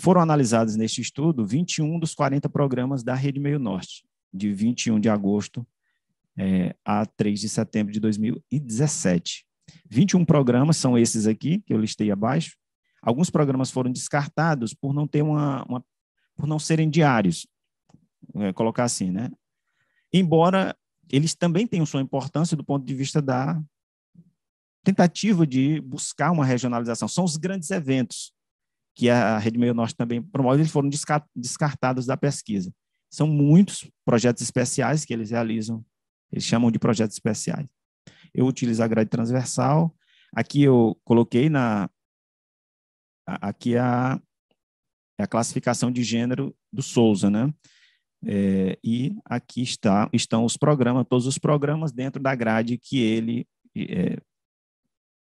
Foram analisados neste estudo 21 dos 40 programas da Rede Meio Norte, de 21 de agosto é, a 3 de setembro de 2017. 21 programas são esses aqui, que eu listei abaixo. Alguns programas foram descartados por não ter uma, uma por não serem diários, é, colocar assim, né? Embora eles também tenham sua importância do ponto de vista da tentativa de buscar uma regionalização. São os grandes eventos que a Rede Meio Norte também promove, eles foram descartados da pesquisa. São muitos projetos especiais que eles realizam, eles chamam de projetos especiais. Eu utilizo a grade transversal, aqui eu coloquei na aqui é a, é a classificação de gênero do Souza, né? É, e aqui está, estão os programas, todos os programas dentro da grade que ele é,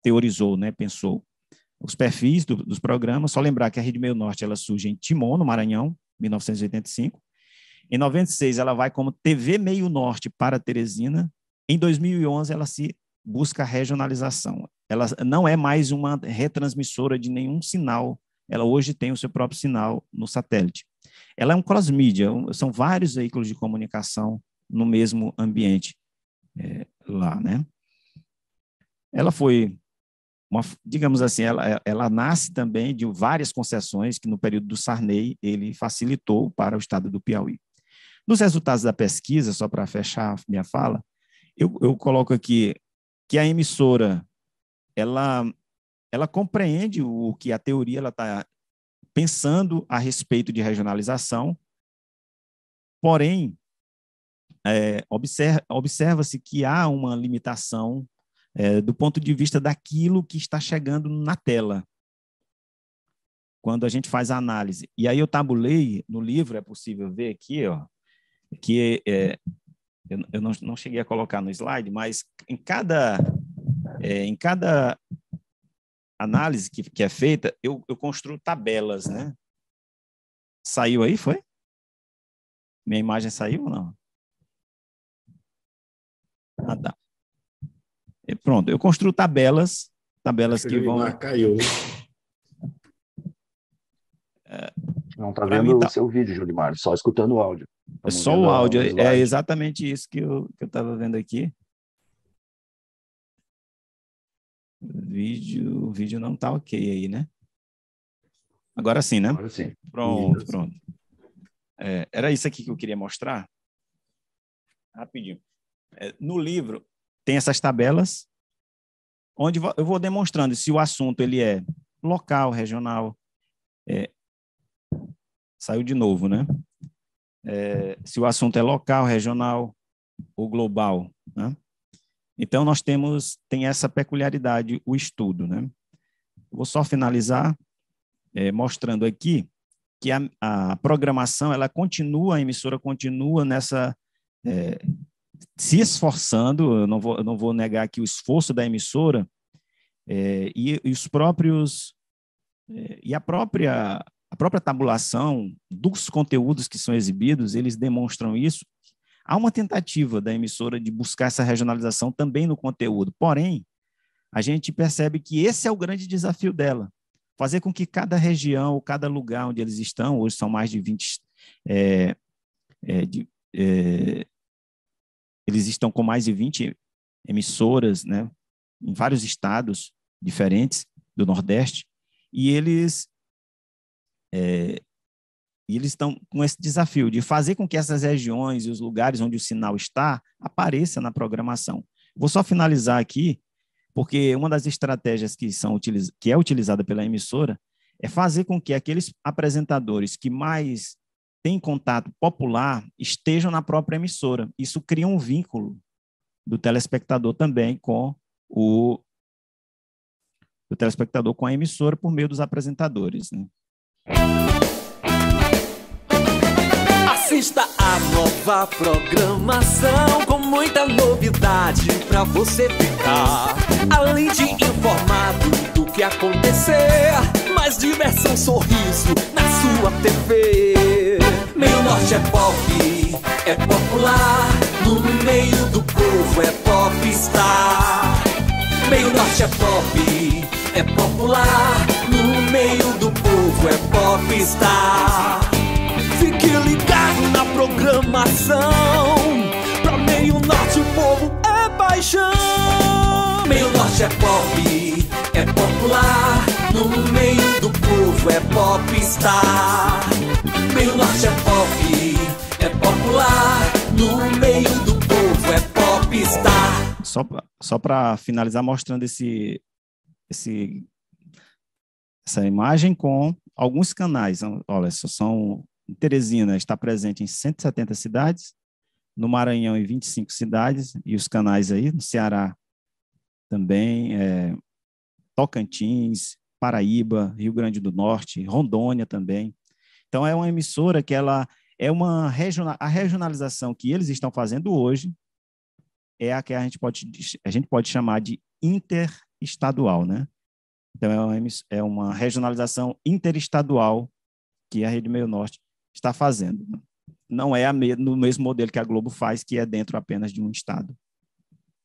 teorizou, né, pensou os perfis do, dos programas. Só lembrar que a Rede Meio Norte ela surge em Timon, no Maranhão, 1985. Em 96 ela vai como TV Meio Norte para Teresina. Em 2011 ela se busca regionalização. Ela não é mais uma retransmissora de nenhum sinal. Ela hoje tem o seu próprio sinal no satélite. Ela é um cross-mídia, são vários veículos de comunicação no mesmo ambiente é, lá, né? Ela foi uma, digamos assim, ela, é, ela nasce também de várias concessões que no período do Sarney ele facilitou para o estado do Piauí. Nos resultados da pesquisa, só para fechar minha fala, eu, eu coloco aqui que a emissora ela ela compreende o que a teoria ela está pensando a respeito de regionalização, porém é, observa-se observa que há uma limitação é, do ponto de vista daquilo que está chegando na tela. Quando a gente faz a análise. E aí eu tabulei, no livro é possível ver aqui, ó, que é, eu, eu não, não, cheguei a colocar no slide, mas em cada, é, em cada análise que, que é feita, eu, eu construo tabelas, né? Saiu aí, foi? Minha imagem saiu ou não? Ah, tá. E pronto, eu construo tabelas, tabelas que vão. caiu. É. não está vendo tá o seu vídeo, Julimar, só escutando o áudio. Tá é só o áudio, é exatamente isso que eu estava vendo aqui. Vídeo, o vídeo não está ok aí, né? Agora sim, né? Agora sim. Pronto, pronto. É, era isso aqui que eu queria mostrar. Rapidinho. É, no livro, tem essas tabelas, onde eu vou demonstrando se o assunto ele é local, regional, é, saiu de novo, né? É, se o assunto é local, regional ou global, né? Então nós temos tem essa peculiaridade o estudo, né? Vou só finalizar é, mostrando aqui que a, a, programação ela continua, a emissora continua nessa é, se esforçando, eu não vou, eu não vou negar aqui o esforço da emissora é, e, e, os próprios é, e a própria a própria tabulação dos conteúdos que são exibidos, eles demonstram isso. Há uma tentativa da emissora de buscar essa regionalização também no conteúdo. Porém, a gente percebe que esse é o grande desafio dela, fazer com que cada região, ou cada lugar onde eles estão, hoje são mais de 20 é, é, de, é, eles estão com mais de 20 emissoras, né, em vários estados diferentes do Nordeste, e eles é, eles estão com esse desafio de fazer com que essas regiões e os lugares onde o sinal está apareça na programação. Vou só finalizar aqui, porque uma das estratégias que, são, que é utilizada pela emissora é fazer com que aqueles apresentadores que mais têm contato popular estejam na própria emissora. Isso cria um vínculo do telespectador também com o do telespectador com a emissora por meio dos apresentadores. Né? Assista a nova programação com muita novidade para você ficar. Além de informado do que acontecer, mais diversão, sorriso na sua TV. Meio norte é pop, é popular. No meio do povo é popstar. Meio norte é pop, é popular. No meio do povo é popstar. Fique ligado na programação. Pra meio norte o povo é paixão. Meio norte é pop, é popular. No meio do povo é pop star. Meio norte é pop, é popular. No meio do povo é pop Só, só para finalizar, mostrando esse, esse, essa imagem com alguns canais. Olha, são Teresina está presente em 170 cidades, no Maranhão em 25 cidades, e os canais aí, no Ceará também, é, Tocantins, Paraíba, Rio Grande do Norte, Rondônia também. Então é uma emissora que ela é uma regional, a regionalização que eles estão fazendo hoje é a que a gente pode a gente pode chamar de interestadual, né? Então é uma, é uma regionalização interestadual que a Rede Meio Norte está fazendo. Não é a, no mesmo modelo que a Globo faz, que é dentro apenas de um estado.